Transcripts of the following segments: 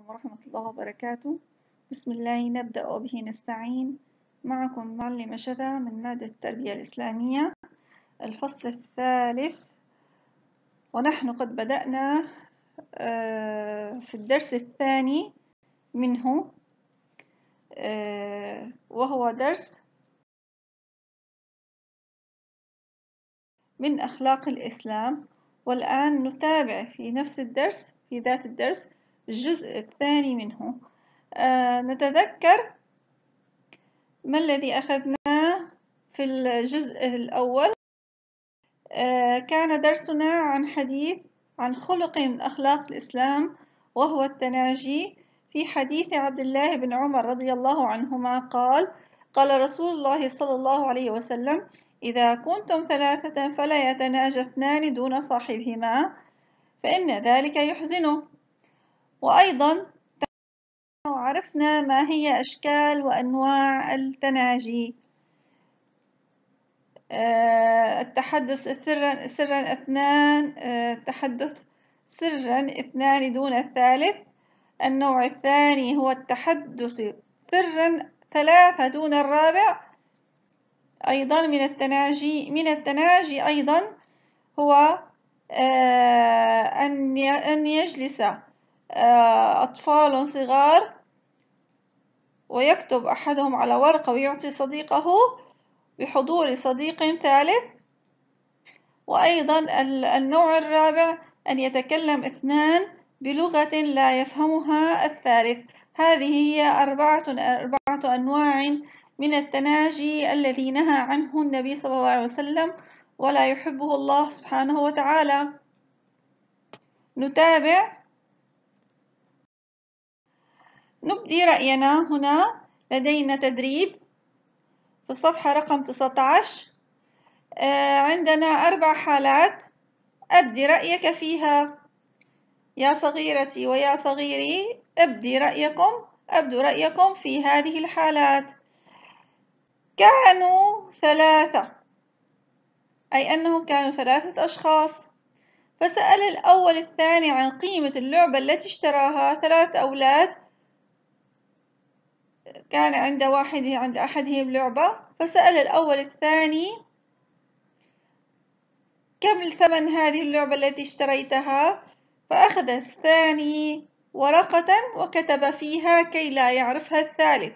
عليكم ورحمة الله وبركاته بسم الله نبدأ وبه نستعين معكم معلمة شذا من مادة التربية الإسلامية الفصل الثالث ونحن قد بدأنا آه، في الدرس الثاني منه آه، وهو درس من أخلاق الإسلام والآن نتابع في نفس الدرس في ذات الدرس الجزء الثاني منه آه، نتذكر ما الذي أخذناه في الجزء الأول آه، كان درسنا عن حديث عن خلق من أخلاق الإسلام وهو التناجي في حديث عبد الله بن عمر رضي الله عنهما قال قال رسول الله صلى الله عليه وسلم إذا كنتم ثلاثة فلا يتناجى اثنان دون صاحبهما فإن ذلك يحزنه وأيضا وعرفنا ما هي أشكال وأنواع التناجي آه، التحدث سرا, سرا اثنان آه، التحدث سرا اثنان دون الثالث النوع الثاني هو التحدث سرا ثلاثة دون الرابع أيضا من التناجي من التناجي أيضا هو آه، أن يجلس آه، أطفال صغار ويكتب أحدهم على ورقة ويعطي صديقه بحضور صديق ثالث وأيضا النوع الرابع أن يتكلم اثنان بلغة لا يفهمها الثالث هذه هي أربعة, أربعة أنواع من التناجي الذي نهى عنه النبي صلى الله عليه وسلم ولا يحبه الله سبحانه وتعالى نتابع نبدي رأينا هنا لدينا تدريب في الصفحة رقم 19 آه، عندنا أربع حالات أبدي رأيك فيها يا صغيرتي ويا صغيري أبدي رأيكم أبدو رأيكم في هذه الحالات كانوا ثلاثة أي أنهم كانوا ثلاثة أشخاص فسأل الأول الثاني عن قيمة اللعبة التي اشتراها ثلاث أولاد كان عند واحد عند أحدهم لعبة فسأل الأول الثاني كم ثمن هذه اللعبة التي اشتريتها فأخذ الثاني ورقة وكتب فيها كي لا يعرفها الثالث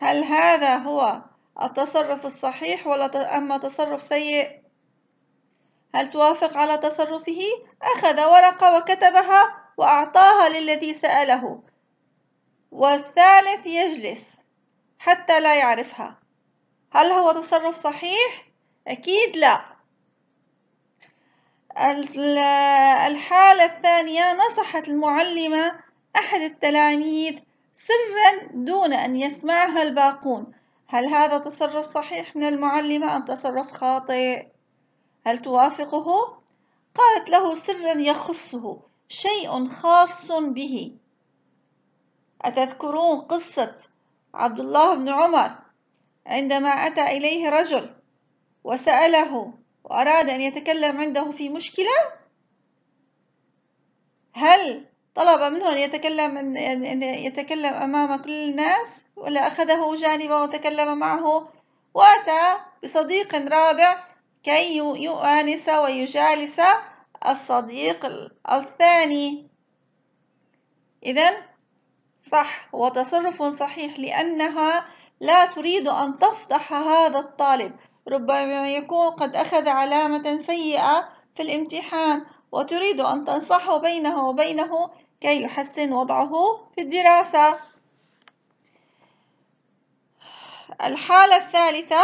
هل هذا هو التصرف الصحيح ولا أما تصرف سيء هل توافق على تصرفه أخذ ورقة وكتبها وأعطاها للذي سأله والثالث يجلس حتى لا يعرفها هل هو تصرف صحيح؟ أكيد لا الحالة الثانية نصحت المعلمة أحد التلاميذ سرا دون أن يسمعها الباقون هل هذا تصرف صحيح من المعلمة أم تصرف خاطئ؟ هل توافقه؟ قالت له سرا يخصه شيء خاص به أتذكرون قصة عبد الله بن عمر عندما أتى إليه رجل وسأله وأراد أن يتكلم عنده في مشكلة؟ هل طلب منه أن يتكلم أن يتكلم أمام كل الناس ولا أخذه جانبا وتكلم معه وأتى بصديق رابع كي يؤانس ويجالس الصديق الثاني إذا صح وتصرف صحيح لأنها لا تريد أن تفضح هذا الطالب ربما يكون قد أخذ علامة سيئة في الامتحان وتريد أن تنصح بينه وبينه كي يحسن وضعه في الدراسة الحالة الثالثة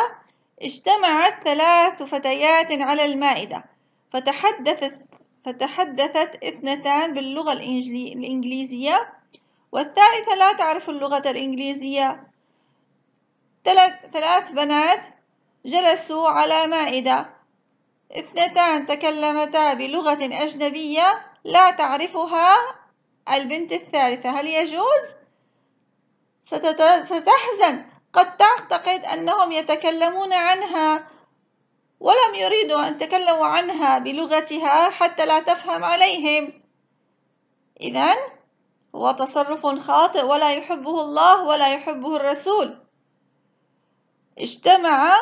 اجتمعت ثلاث فتيات على المائدة فتحدثت فتحدثت اثنتان باللغة الإنجليزية والثالثة لا تعرف اللغة الإنجليزية ثلاث بنات جلسوا على مائدة اثنتان تكلمتا بلغة أجنبية لا تعرفها البنت الثالثة هل يجوز؟ ستحزن قد تعتقد أنهم يتكلمون عنها ولم يريدوا أن تكلموا عنها بلغتها حتى لا تفهم عليهم إذا هو تصرف خاطئ ولا يحبه الله ولا يحبه الرسول اجتمع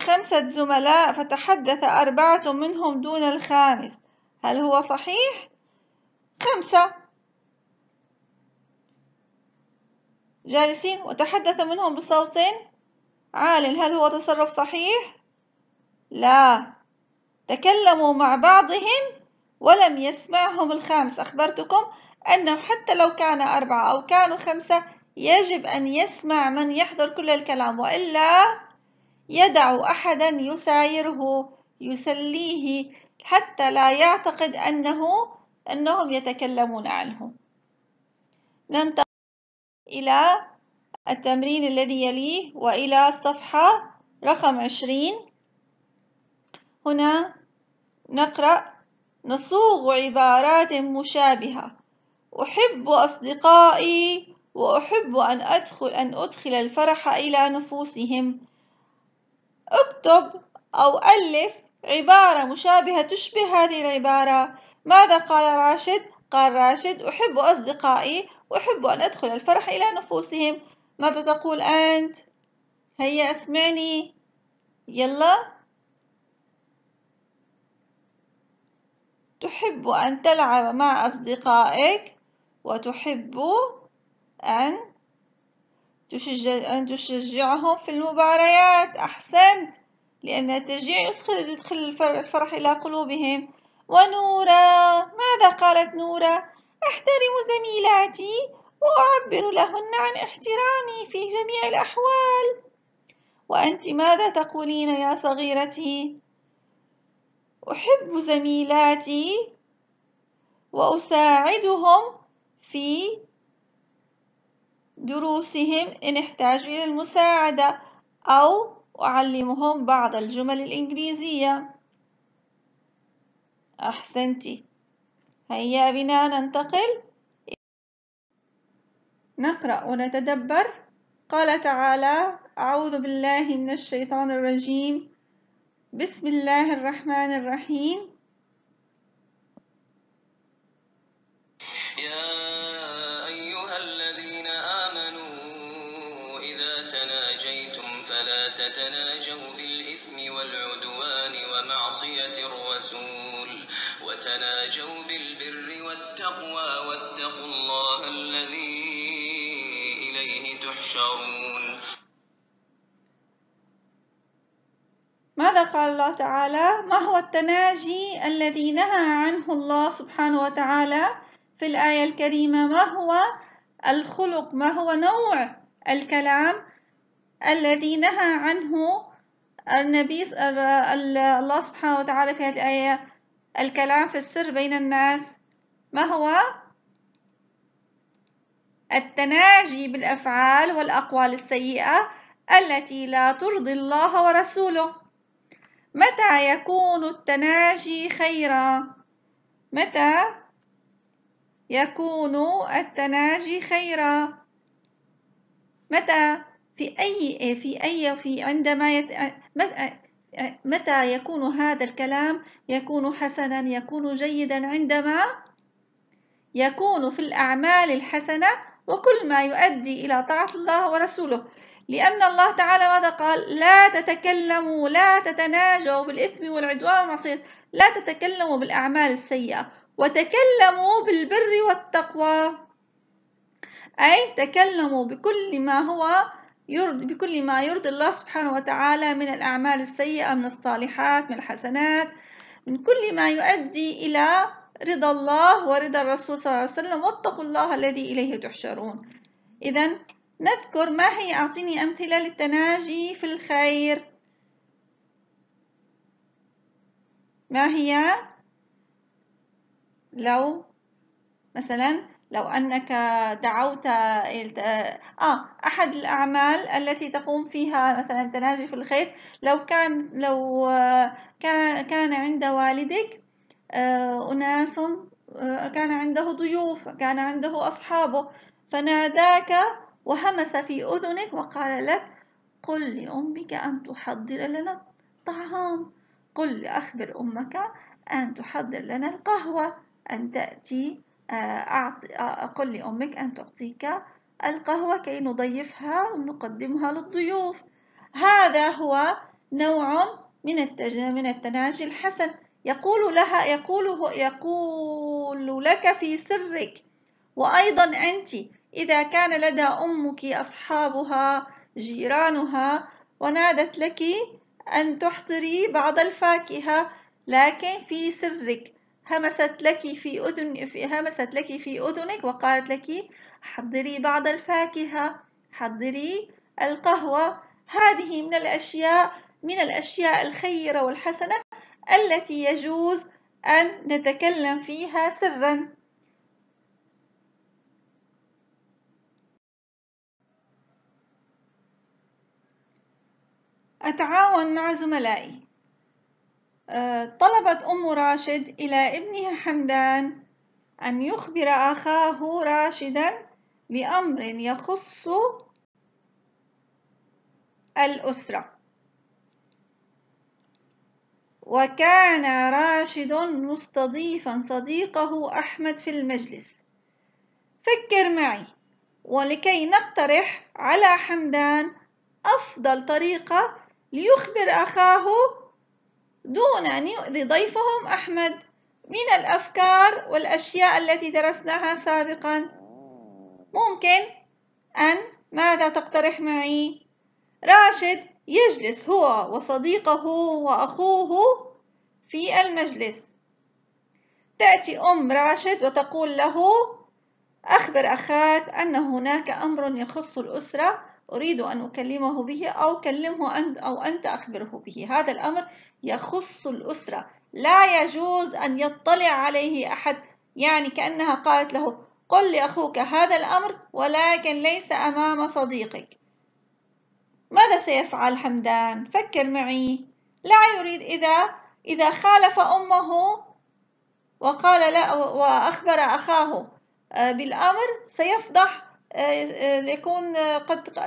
خمسة زملاء فتحدث أربعة منهم دون الخامس هل هو صحيح؟ خمسة جالسين وتحدث منهم بصوت عال هل هو تصرف صحيح؟ لا تكلموا مع بعضهم ولم يسمعهم الخامس أخبرتكم أنه حتى لو كان أربعة أو كانوا خمسة يجب أن يسمع من يحضر كل الكلام وإلا يدع أحدا يسايره يسليه حتى لا يعتقد أنه أنهم يتكلمون عنه ننتقل إلى التمرين الذي يليه وإلى الصفحة رقم عشرين هنا نقرأ نصوغ عبارات مشابهة أحب أصدقائي وأحب أن أدخل أن أدخل الفرح إلى نفوسهم اكتب أو ألف عبارة مشابهة تشبه هذه العبارة ماذا قال راشد؟ قال راشد أحب أصدقائي وأحب أن أدخل الفرح إلى نفوسهم ماذا تقول أنت؟ هيا اسمعني يلا تحب أن تلعب مع أصدقائك وتحب أن تشجع أن تشجعهم في المباريات أحسنت لأن التشجيع يدخل يدخل الفرح إلى قلوبهم ونورا ماذا قالت نورا أحترم زميلاتي وأعبر لهن عن احترامي في جميع الأحوال وأنت ماذا تقولين يا صغيرتي أحب زميلاتي وأساعدهم في دروسهم إن احتاجوا إلى المساعدة أو أعلمهم بعض الجمل الإنجليزية أحسنتي هيا بنا ننتقل نقرأ ونتدبر قال تعالى أعوذ بالله من الشيطان الرجيم بسم الله الرحمن الرحيم يا أيها الذين آمنوا إذا تناجيتم فلا تتناجوا بالإثم والعدوان ومعصية الرسول وتناجوا بالبر والتقوى واتقوا الله الذي إليه تحشرون ماذا قال الله تعالى ما هو التناجي الذي نهى عنه الله سبحانه وتعالى في الآية الكريمة ما هو الخلق ما هو نوع الكلام الذي نهى عنه النبي الله سبحانه وتعالى في هذه الآية الكلام في السر بين الناس ما هو التناجي بالأفعال والأقوال السيئة التي لا ترضي الله ورسوله متى يكون التناجي خيرا متى يكون التناجي خيرا متى في أي في أي في عندما يت... متى يكون هذا الكلام يكون حسنا يكون جيدا عندما يكون في الأعمال الحسنة وكل ما يؤدي إلى طاعة الله ورسوله لأن الله تعالى ماذا قال لا تتكلموا لا تتناجوا بالإثم والعدوان والمعصية لا تتكلموا بالأعمال السيئة وتكلموا بالبر والتقوى أي تكلموا بكل ما هو يرضي بكل ما يرضي الله سبحانه وتعالى من الأعمال السيئة من الصالحات من الحسنات من كل ما يؤدي إلى رضا الله ورضا الرسول صلى الله عليه وسلم واتقوا الله الذي إليه تحشرون إذا نذكر ما هي أعطيني أمثلة للتناجي في الخير ما هي لو مثلا لو أنك دعوت آه،, آه أحد الأعمال التي تقوم فيها مثلا تناجي في الخير لو كان لو آه، كان عند والدك آه، أناس كان عنده ضيوف كان عنده أصحابه فناداك وهمس في أذنك وقال لك قل لأمك أن تحضر لنا الطعام قل أخبر أمك أن تحضر لنا القهوة أن تأتي آه، آه، أقل لأمك أن تعطيك القهوة كي نضيفها ونقدمها للضيوف هذا هو نوع من من التناجي الحسن يقول لها يقول يقول لك في سرك وأيضا أنت إذا كان لدى أمك أصحابها جيرانها ونادت لك أن تحضري بعض الفاكهة لكن في سرك همست لك في أذن في همست لك في أذنك وقالت لك حضري بعض الفاكهة حضري القهوة هذه من الأشياء من الأشياء الخيرة والحسنة التي يجوز أن نتكلم فيها سرا أتعاون مع زملائي آه، طلبت أم راشد إلى ابنها حمدان أن يخبر أخاه راشدا بأمر يخص الأسرة وكان راشد مستضيفا صديقه أحمد في المجلس فكر معي ولكي نقترح على حمدان أفضل طريقة ليخبر أخاه دون أن يؤذي ضيفهم أحمد من الأفكار والأشياء التي درسناها سابقا ممكن أن ماذا تقترح معي؟ راشد يجلس هو وصديقه وأخوه في المجلس تأتي أم راشد وتقول له أخبر أخاك أن هناك أمر يخص الأسرة أريد أن أكلمه به أو كلمه أنت أو أنت أخبره به هذا الأمر يخص الأسرة لا يجوز أن يطلع عليه أحد يعني كأنها قالت له قل لأخوك هذا الأمر ولكن ليس أمام صديقك ماذا سيفعل حمدان؟ فكر معي لا يريد إذا إذا خالف أمه وقال لا وأخبر أخاه آه، بالأمر سيفضح آه، آه، يكون قد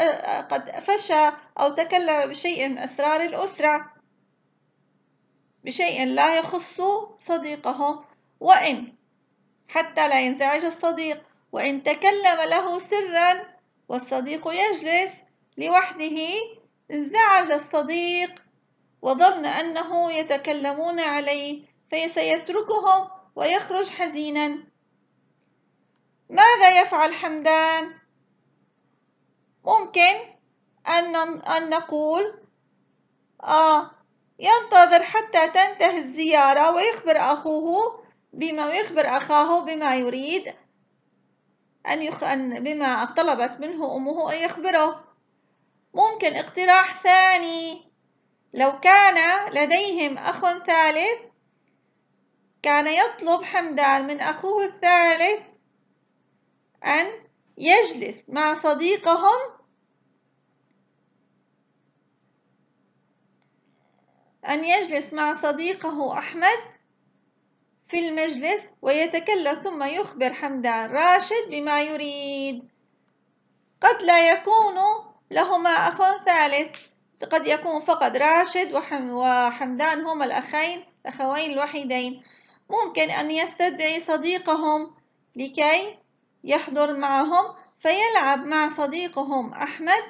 قد فشى أو تكلم بشيء من أسرار الأسرة بشيء لا يخص صديقهم وإن حتى لا ينزعج الصديق وإن تكلم له سرا والصديق يجلس لوحده انزعج الصديق وظن أنه يتكلمون عليه فسيتركهم ويخرج حزينا ماذا يفعل حمدان؟ ممكن أن, أن نقول آه ينتظر حتى تنتهي الزيارة ويخبر أخوه بما ويخبر أخاه بما يريد أن يخ... أن بما طلبت منه أمه أن يخبره ممكن اقتراح ثاني لو كان لديهم أخ ثالث كان يطلب حمدان من أخوه الثالث أن يجلس مع صديقهم أن يجلس مع صديقه أحمد في المجلس ويتكلم ثم يخبر حمدان راشد بما يريد قد لا يكون لهما أخ ثالث قد يكون فقط راشد وحمدان هما الأخين الأخوين الوحيدين ممكن أن يستدعي صديقهم لكي يحضر معهم فيلعب مع صديقهم أحمد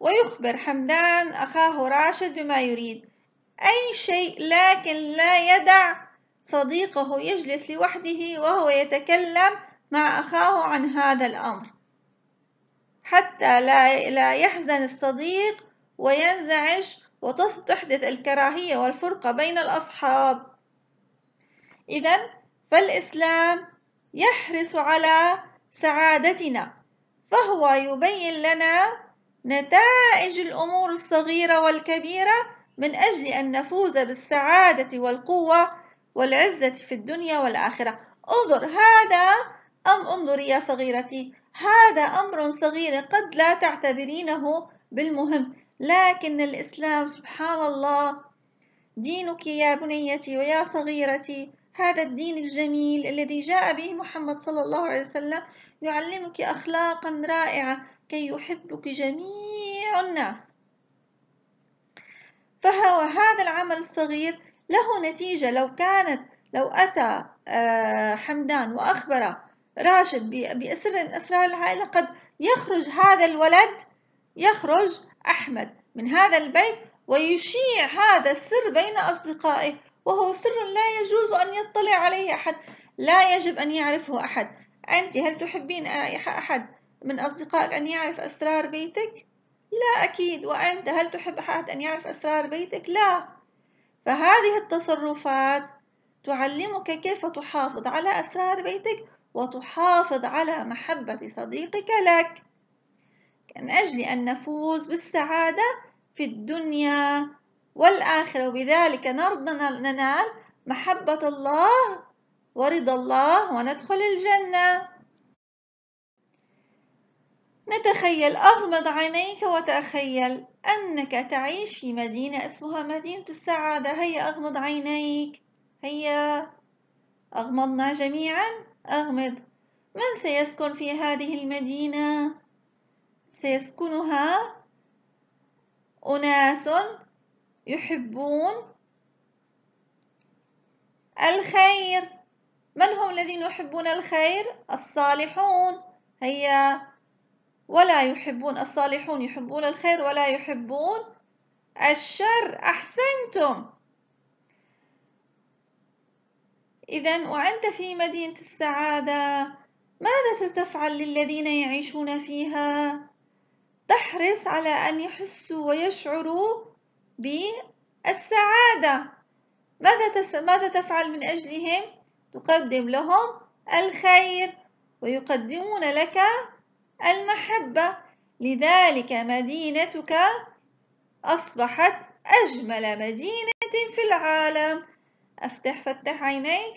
ويخبر حمدان أخاه راشد بما يريد أي شيء لكن لا يدع صديقه يجلس لوحده وهو يتكلم مع أخاه عن هذا الأمر حتى لا لا يحزن الصديق وينزعج وتحدث الكراهية والفرقة بين الأصحاب إذا فالإسلام يحرص على سعادتنا فهو يبين لنا نتائج الأمور الصغيرة والكبيرة من أجل أن نفوز بالسعادة والقوة والعزة في الدنيا والآخرة انظر هذا أم انظري يا صغيرتي هذا أمر صغير قد لا تعتبرينه بالمهم لكن الإسلام سبحان الله دينك يا بنيتي ويا صغيرتي هذا الدين الجميل الذي جاء به محمد صلى الله عليه وسلم يعلمك أخلاقا رائعة كي يحبك جميع الناس فهو هذا العمل الصغير له نتيجة لو كانت لو أتى آه، حمدان وأخبر راشد بأسر أسرار العائلة قد يخرج هذا الولد يخرج أحمد من هذا البيت ويشيع هذا السر بين أصدقائه وهو سر لا يجوز أن يطلع عليه أحد لا يجب أن يعرفه أحد أنت هل تحبين أحد من أصدقائك أن يعرف أسرار بيتك؟ لا أكيد وأنت هل تحب أحد أن يعرف أسرار بيتك؟ لا فهذه التصرفات تعلمك كيف تحافظ على أسرار بيتك وتحافظ على محبة صديقك لك من أجل أن نفوز بالسعادة في الدنيا والآخرة وبذلك نرضى ننال محبة الله ورضا الله وندخل الجنة نتخيل أغمض عينيك وتخيل أنك تعيش في مدينة اسمها مدينة السعادة هيا أغمض عينيك هيا أغمضنا جميعا أغمض من سيسكن في هذه المدينة؟ سيسكنها أناس يحبون الخير من هم الذين يحبون الخير الصالحون هيا ولا يحبون الصالحون يحبون الخير ولا يحبون الشر أحسنتم إذا وأنت في مدينة السعادة ماذا ستفعل للذين يعيشون فيها؟ تحرص على أن يحسوا ويشعروا بالسعادة ماذا, تس... ماذا تفعل من أجلهم؟ تقدم لهم الخير ويقدمون لك المحبة لذلك مدينتك أصبحت أجمل مدينة في العالم أفتح فتح عينيك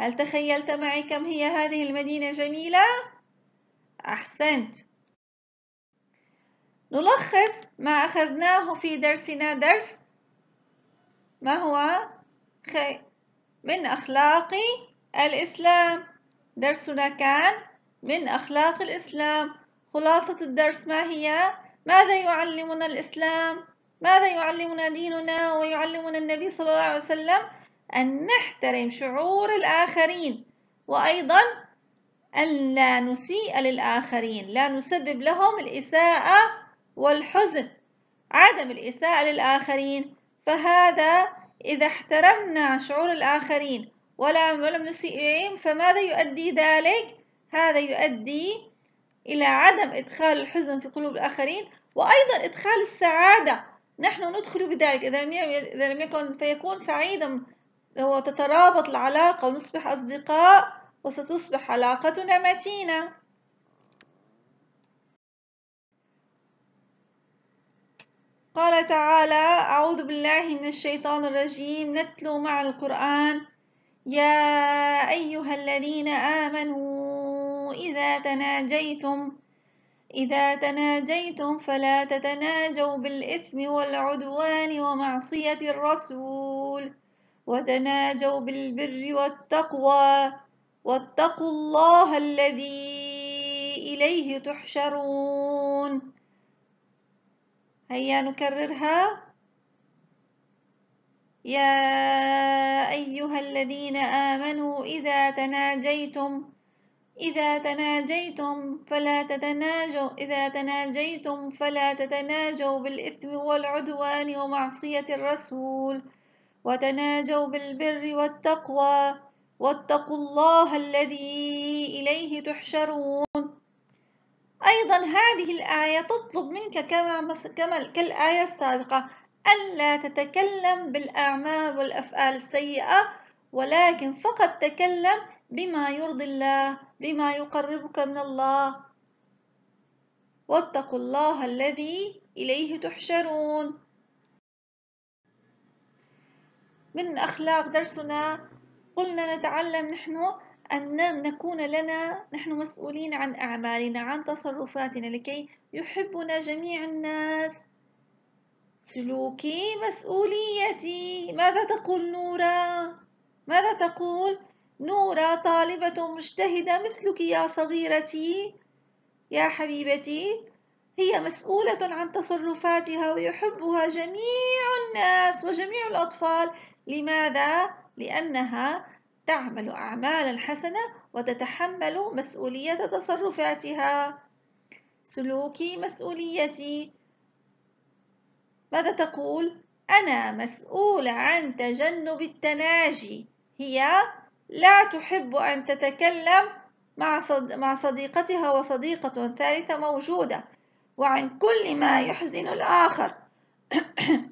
هل تخيلت معي كم هي هذه المدينة جميلة؟ أحسنت نلخص ما أخذناه في درسنا درس ما هو من أخلاق الإسلام درسنا كان من أخلاق الإسلام خلاصة الدرس ما هي؟ ماذا يعلمنا الإسلام؟ ماذا يعلمنا ديننا ويعلمنا النبي صلى الله عليه وسلم؟ أن نحترم شعور الآخرين وأيضا أن لا نسيء للآخرين لا نسبب لهم الإساءة والحزن عدم الإساءة للآخرين فهذا إذا احترمنا شعور الآخرين ولا ولم نسيء إليهم فماذا يؤدي ذلك؟ هذا يؤدي إلى عدم إدخال الحزن في قلوب الآخرين وأيضا إدخال السعادة نحن ندخل بذلك إذا لم يكن فيكون سعيدا وتترابط العلاقة ونصبح أصدقاء وستصبح علاقتنا متينة قال تعالى أعوذ بالله من الشيطان الرجيم نتلو مع القرآن يا أيها الذين آمنوا إذا تناجيتم إذا تناجيتم فلا تتناجوا بالإثم والعدوان ومعصية الرسول وتناجوا بالبر والتقوى واتقوا الله الذي إليه تحشرون هيا نكررها يا أيها الذين آمنوا إذا تناجيتم إذا تناجيتم فلا تتناجوا إذا تناجيتم فلا تتناجوا بالإثم والعدوان ومعصية الرسول وتناجوا بالبر والتقوى واتقوا الله الذي إليه تحشرون أيضا هذه الآية تطلب منك كما كما كالآية السابقة ألا تتكلم بالأعمال والأفعال السيئة ولكن فقط تكلم بما يرضي الله بما يقربك من الله واتقوا الله الذي إليه تحشرون من أخلاق درسنا قلنا نتعلم نحن أن نكون لنا نحن مسؤولين عن أعمالنا عن تصرفاتنا لكي يحبنا جميع الناس سلوكي مسؤوليتي ماذا تقول نورا ماذا تقول نورا طالبة مجتهدة مثلك يا صغيرتي يا حبيبتي هي مسؤولة عن تصرفاتها ويحبها جميع الناس وجميع الأطفال لماذا؟ لأنها تعمل أعمالا حسنة وتتحمل مسؤولية تصرفاتها سلوكي مسؤوليتي ماذا تقول؟ أنا مسؤولة عن تجنب التناجي هي لا تحب أن تتكلم مع, مع صديقتها وصديقة ثالثة موجودة وعن كل ما يحزن الآخر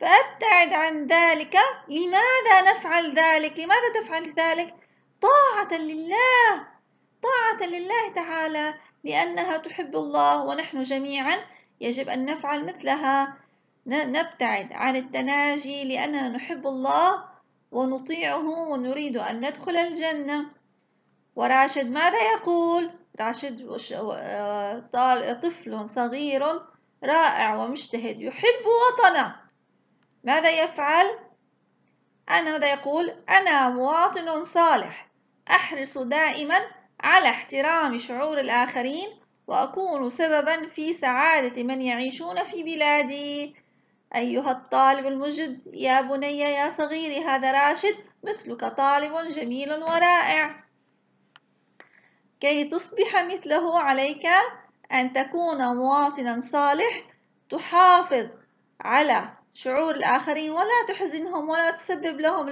فأبتعد عن ذلك لماذا نفعل ذلك لماذا تفعل ذلك طاعة لله طاعة لله تعالى لأنها تحب الله ونحن جميعا يجب أن نفعل مثلها نبتعد عن التناجي لأننا نحب الله ونطيعه ونريد أن ندخل الجنة وراشد ماذا يقول؟ راشد آه، طفل صغير رائع ومجتهد يحب وطنه ماذا يفعل؟ أنا ماذا يقول أنا مواطن صالح أحرص دائما على احترام شعور الآخرين وأكون سببا في سعادة من يعيشون في بلادي أيها الطالب المجد يا بني يا صغيري هذا راشد مثلك طالب جميل ورائع كي تصبح مثله عليك أن تكون مواطنا صالح تحافظ على شعور الآخرين ولا تحزنهم ولا تسبب لهم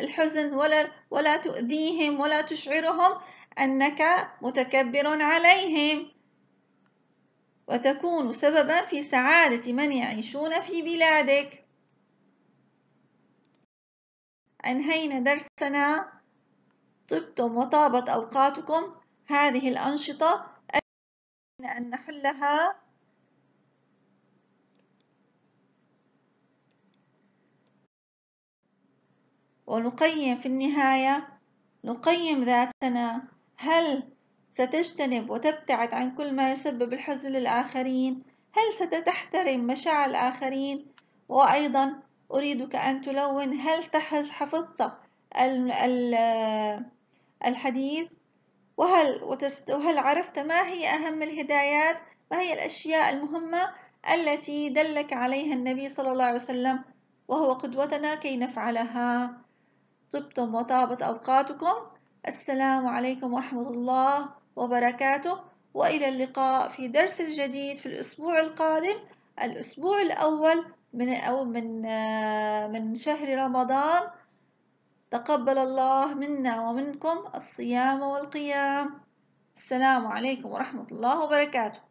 الحزن ولا ولا تؤذيهم ولا تشعرهم أنك متكبر عليهم وتكون سببا في سعادة من يعيشون في بلادك أنهينا درسنا طبتم وطابت أوقاتكم هذه الأنشطة أن نحلها ونقيم في النهاية نقيم ذاتنا هل ستجتنب وتبتعد عن كل ما يسبب الحزن للآخرين هل ستحترم مشاعر الآخرين وأيضا أريدك أن تلون هل حفظت الحديث وهل, وهل عرفت ما هي أهم الهدايات ما هي الأشياء المهمة التي دلك عليها النبي صلى الله عليه وسلم وهو قدوتنا كي نفعلها طبتم وطابت أوقاتكم السلام عليكم ورحمة الله وبركاته وإلى اللقاء في درس الجديد في الأسبوع القادم الأسبوع الأول من أو من من شهر رمضان تقبل الله منا ومنكم الصيام والقيام السلام عليكم ورحمة الله وبركاته